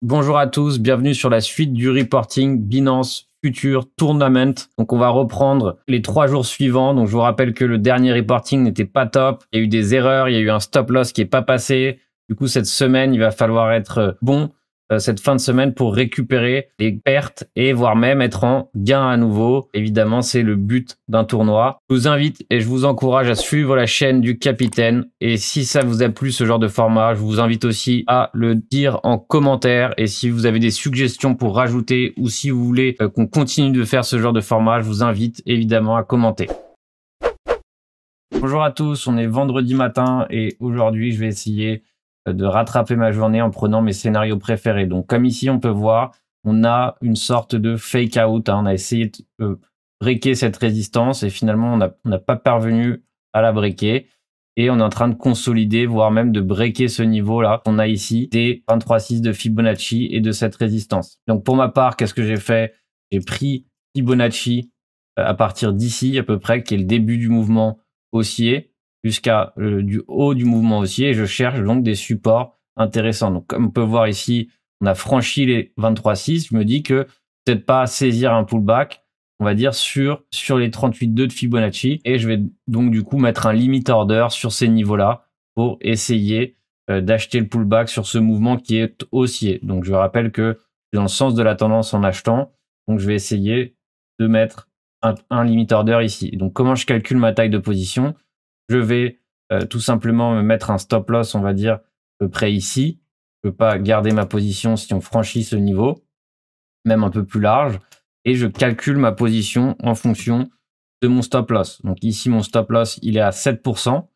Bonjour à tous, bienvenue sur la suite du reporting Binance Future Tournament. Donc on va reprendre les trois jours suivants. Donc je vous rappelle que le dernier reporting n'était pas top. Il y a eu des erreurs, il y a eu un stop loss qui n'est pas passé. Du coup cette semaine il va falloir être bon. Euh, cette fin de semaine pour récupérer les pertes et voire même être en gain à nouveau. Évidemment, c'est le but d'un tournoi. Je vous invite et je vous encourage à suivre la chaîne du capitaine. Et si ça vous a plu ce genre de format, je vous invite aussi à le dire en commentaire. Et si vous avez des suggestions pour rajouter ou si vous voulez euh, qu'on continue de faire ce genre de format, je vous invite évidemment à commenter. Bonjour à tous, on est vendredi matin et aujourd'hui je vais essayer de rattraper ma journée en prenant mes scénarios préférés. Donc, comme ici, on peut voir, on a une sorte de fake out. Hein. On a essayé de euh, cette résistance et finalement, on n'a pas parvenu à la breaker. Et on est en train de consolider, voire même de breaker ce niveau-là. On a ici des 23,6 de Fibonacci et de cette résistance. Donc, pour ma part, qu'est-ce que j'ai fait J'ai pris Fibonacci euh, à partir d'ici à peu près, qui est le début du mouvement haussier jusqu'à euh, du haut du mouvement haussier. et Je cherche donc des supports intéressants. Donc, comme on peut voir ici, on a franchi les 23,6. Je me dis que peut-être pas saisir un pullback, on va dire sur, sur les 38,2 de Fibonacci. Et je vais donc du coup mettre un limit order sur ces niveaux-là pour essayer euh, d'acheter le pullback sur ce mouvement qui est haussier. Donc, je rappelle que dans le sens de la tendance en achetant. Donc, je vais essayer de mettre un limit order ici. Donc, comment je calcule ma taille de position je vais euh, tout simplement me mettre un stop loss, on va dire, à peu près ici. Je ne peux pas garder ma position si on franchit ce niveau, même un peu plus large. Et je calcule ma position en fonction de mon stop loss. Donc ici, mon stop loss, il est à 7%.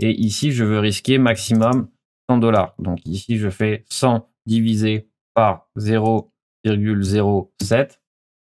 Et ici, je veux risquer maximum 100 dollars. Donc ici, je fais 100 divisé par 0,07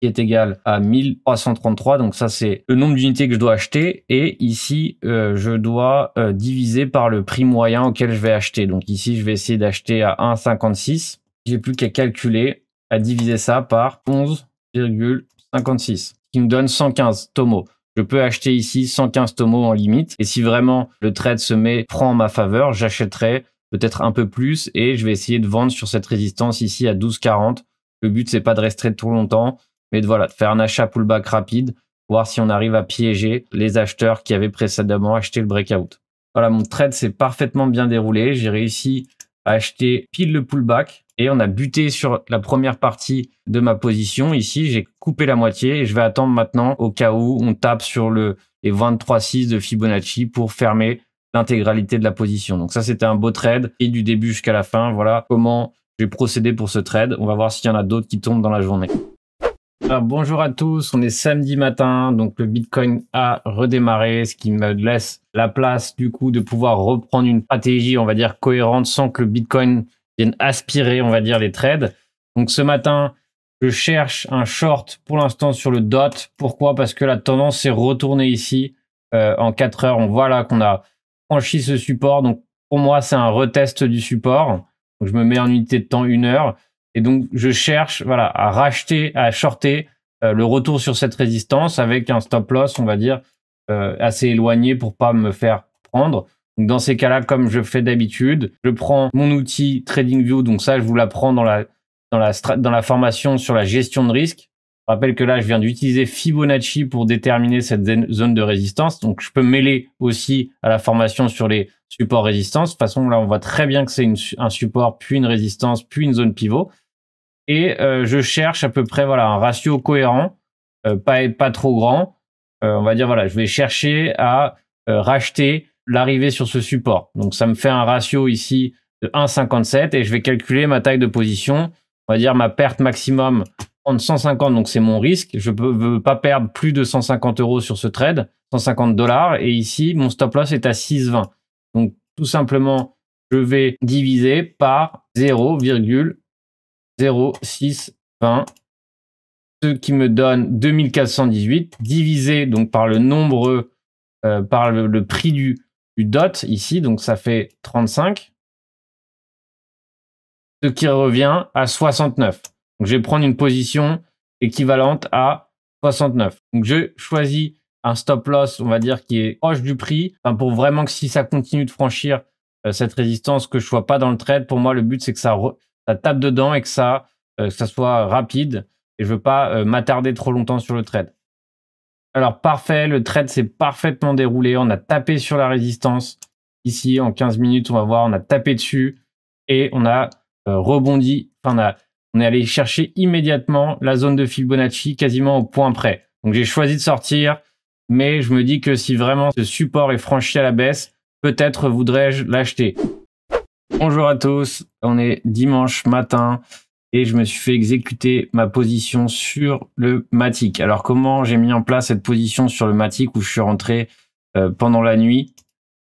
est égal à 1333. Donc ça, c'est le nombre d'unités que je dois acheter. Et ici, euh, je dois euh, diviser par le prix moyen auquel je vais acheter. Donc ici, je vais essayer d'acheter à 1,56. J'ai plus qu'à calculer, à diviser ça par 11,56, qui me donne 115 tomos. Je peux acheter ici 115 tomos en limite. Et si vraiment le trade se met prend en ma faveur, j'achèterai peut-être un peu plus et je vais essayer de vendre sur cette résistance ici à 12,40. Le but, c'est pas de rester trop longtemps, mais de, voilà, de faire un achat pullback rapide, voir si on arrive à piéger les acheteurs qui avaient précédemment acheté le breakout. Voilà, mon trade s'est parfaitement bien déroulé. J'ai réussi à acheter pile le pullback et on a buté sur la première partie de ma position. Ici, j'ai coupé la moitié et je vais attendre maintenant au cas où on tape sur le, les 23,6 de Fibonacci pour fermer l'intégralité de la position. Donc ça, c'était un beau trade et du début jusqu'à la fin. Voilà comment j'ai procédé pour ce trade. On va voir s'il y en a d'autres qui tombent dans la journée. Alors, bonjour à tous, on est samedi matin, donc le Bitcoin a redémarré, ce qui me laisse la place du coup de pouvoir reprendre une stratégie, on va dire, cohérente sans que le Bitcoin vienne aspirer, on va dire, les trades. Donc ce matin, je cherche un short pour l'instant sur le DOT. Pourquoi Parce que la tendance s'est retournée ici euh, en 4 heures. On voit là qu'on a franchi ce support, donc pour moi c'est un retest du support. je me mets en unité de temps 1 heure. Et donc, je cherche voilà, à racheter, à shorter euh, le retour sur cette résistance avec un stop loss, on va dire, euh, assez éloigné pour pas me faire prendre. dans ces cas-là, comme je fais d'habitude, je prends mon outil TradingView. Donc, ça, je vous l'apprends dans la, dans, la dans la formation sur la gestion de risque. Je rappelle que là, je viens d'utiliser Fibonacci pour déterminer cette zone de résistance. Donc, je peux mêler aussi à la formation sur les supports résistance. De toute façon, là, on voit très bien que c'est un support, puis une résistance, puis une zone pivot et euh, je cherche à peu près voilà un ratio cohérent, euh, pas pas trop grand. Euh, on va dire voilà, je vais chercher à racheter l'arrivée sur ce support. Donc ça me fait un ratio ici de 1,57 et je vais calculer ma taille de position. On va dire ma perte maximum entre 150, donc c'est mon risque. Je ne veux pas perdre plus de 150 euros sur ce trade, 150 dollars. Et ici, mon stop loss est à 6,20. Donc tout simplement, je vais diviser par 0,1 0, 6, 20. Ce qui me donne 2418 divisé donc par le nombre, euh, par le, prix du, dot ici, donc ça fait 35. Ce qui revient à 69. Donc je vais prendre une position équivalente à 69. Donc je choisis un stop loss, on va dire, qui est proche du prix, pour vraiment que si ça continue de franchir euh, cette résistance, que je sois pas dans le trade. Pour moi, le but, c'est que ça, ça tape dedans et que ça, euh, ça soit rapide. Et je veux pas euh, m'attarder trop longtemps sur le trade. Alors parfait, le trade s'est parfaitement déroulé. On a tapé sur la résistance. Ici, en 15 minutes, on va voir, on a tapé dessus et on a euh, rebondi. Enfin, on est allé chercher immédiatement la zone de Fibonacci quasiment au point près. Donc j'ai choisi de sortir, mais je me dis que si vraiment ce support est franchi à la baisse, peut-être voudrais-je l'acheter. Bonjour à tous, on est dimanche matin et je me suis fait exécuter ma position sur le Matic. Alors comment j'ai mis en place cette position sur le Matic où je suis rentré euh, pendant la nuit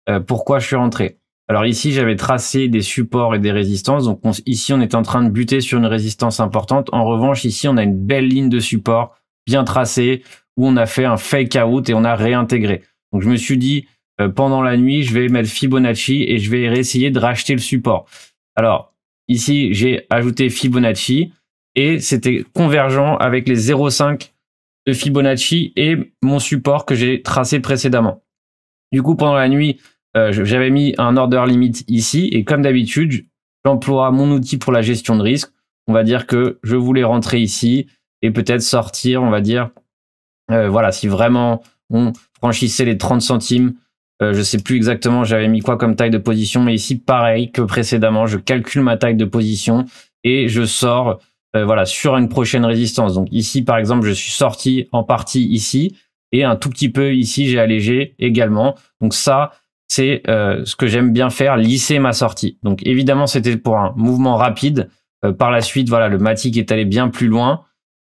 euh, Pourquoi je suis rentré Alors ici j'avais tracé des supports et des résistances, donc ici on est en train de buter sur une résistance importante. En revanche ici on a une belle ligne de support bien tracée où on a fait un fake out et on a réintégré. Donc je me suis dit euh, pendant la nuit, je vais mettre Fibonacci et je vais essayer de racheter le support. Alors, ici, j'ai ajouté Fibonacci et c'était convergent avec les 0,5 de Fibonacci et mon support que j'ai tracé précédemment. Du coup, pendant la nuit, euh, j'avais mis un order limit ici et comme d'habitude, j'emploie mon outil pour la gestion de risque. On va dire que je voulais rentrer ici et peut-être sortir, on va dire, euh, voilà, si vraiment on franchissait les 30 centimes je euh, je sais plus exactement, j'avais mis quoi comme taille de position, mais ici, pareil que précédemment, je calcule ma taille de position et je sors euh, voilà sur une prochaine résistance. Donc ici, par exemple, je suis sorti en partie ici et un tout petit peu ici, j'ai allégé également. Donc ça, c'est euh, ce que j'aime bien faire, lisser ma sortie. Donc évidemment, c'était pour un mouvement rapide. par la suite, voilà, le Matic est allé bien plus loin.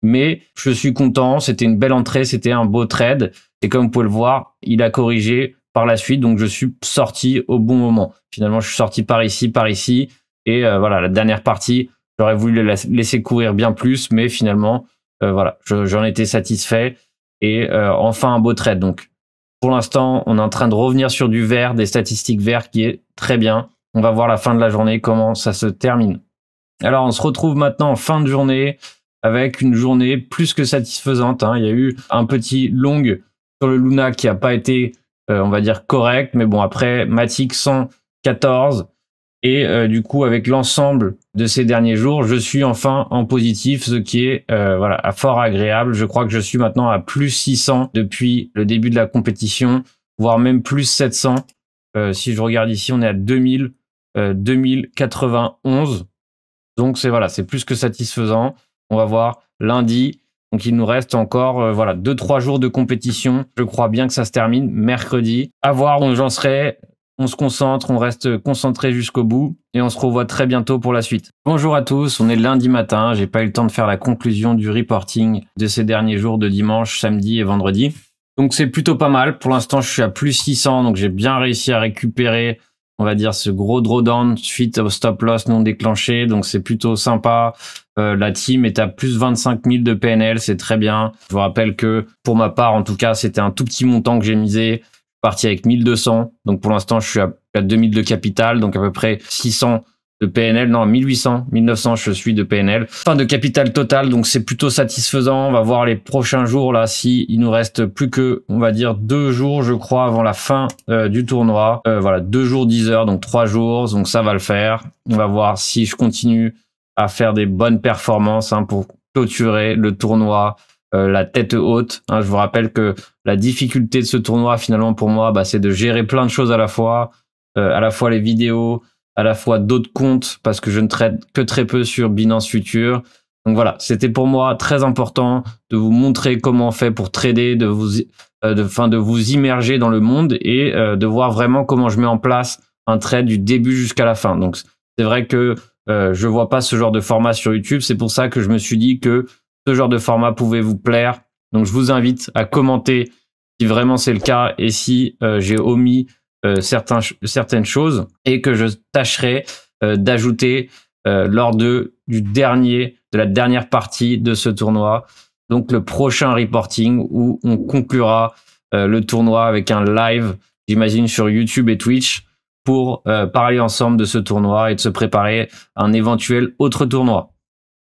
Mais je suis content, c'était une belle entrée, c'était un beau trade. Et comme vous pouvez le voir, il a corrigé par la suite. Donc je suis sorti au bon moment. Finalement, je suis sorti par ici, par ici. Et euh, voilà, la dernière partie, j'aurais voulu la laisser courir bien plus, mais finalement, euh, voilà, j'en étais satisfait. Et euh, enfin, un beau trade. Donc, pour l'instant, on est en train de revenir sur du vert, des statistiques vertes qui est très bien. On va voir la fin de la journée, comment ça se termine. Alors, on se retrouve maintenant en fin de journée avec une journée plus que satisfaisante. Hein. Il y a eu un petit long sur le Luna qui n'a pas été euh, on va dire correct, mais bon après Matic 114 et euh, du coup, avec l'ensemble de ces derniers jours, je suis enfin en positif, ce qui est euh, voilà fort agréable. Je crois que je suis maintenant à plus 600 depuis le début de la compétition, voire même plus 700. Euh, si je regarde ici, on est à 2000, 2091. Donc c'est voilà, c'est plus que satisfaisant. On va voir lundi donc il nous reste encore euh, voilà deux trois jours de compétition. Je crois bien que ça se termine mercredi. À voir, on j'en serai. On se concentre, on reste concentré jusqu'au bout et on se revoit très bientôt pour la suite. Bonjour à tous, on est lundi matin, j'ai pas eu le temps de faire la conclusion du reporting de ces derniers jours de dimanche, samedi et vendredi. Donc c'est plutôt pas mal. Pour l'instant, je suis à plus 600, donc j'ai bien réussi à récupérer on va dire, ce gros drawdown suite au stop loss non déclenché. Donc c'est plutôt sympa. Euh, la team est à plus 25 000 de PNL, c'est très bien. Je vous rappelle que pour ma part, en tout cas, c'était un tout petit montant que j'ai misé. Parti avec 1200. Donc pour l'instant, je suis à, à 2000 de capital, donc à peu près 600 de PNL. Non, 1800, 1900, je suis de PNL. Fin de capital total, donc c'est plutôt satisfaisant. On va voir les prochains jours là si il nous reste plus que, on va dire, deux jours, je crois, avant la fin euh, du tournoi. Euh, voilà, deux jours, dix heures, donc trois jours, donc ça va le faire. On va voir si je continue à faire des bonnes performances hein, pour clôturer le tournoi euh, la tête haute. Hein. je vous rappelle que la difficulté de ce tournoi, finalement, pour moi, bah, c'est de gérer plein de choses à la fois, à la fois les vidéos, à la fois d'autres comptes parce que je ne traite que très peu sur Binance Future. Donc voilà, c'était pour moi très important de vous montrer comment on fait pour trader, de vous, euh, de, fin, de vous immerger dans le monde et euh, de voir vraiment comment je mets en place un trade du début jusqu'à la fin. Donc c'est vrai que euh, je vois pas ce genre de format sur YouTube. C'est pour ça que je me suis dit que ce genre de format pouvait vous plaire. Donc je vous invite à commenter si vraiment c'est le cas et si euh, j'ai omis euh, certains, certaines choses et que je tâcherai euh, d'ajouter euh, lors de, du dernier, de la dernière partie de ce tournoi. Donc le prochain reporting où on conclura le tournoi avec un live, j'imagine, sur YouTube et Twitch pour parler ensemble de ce tournoi et de se préparer à un éventuel autre tournoi.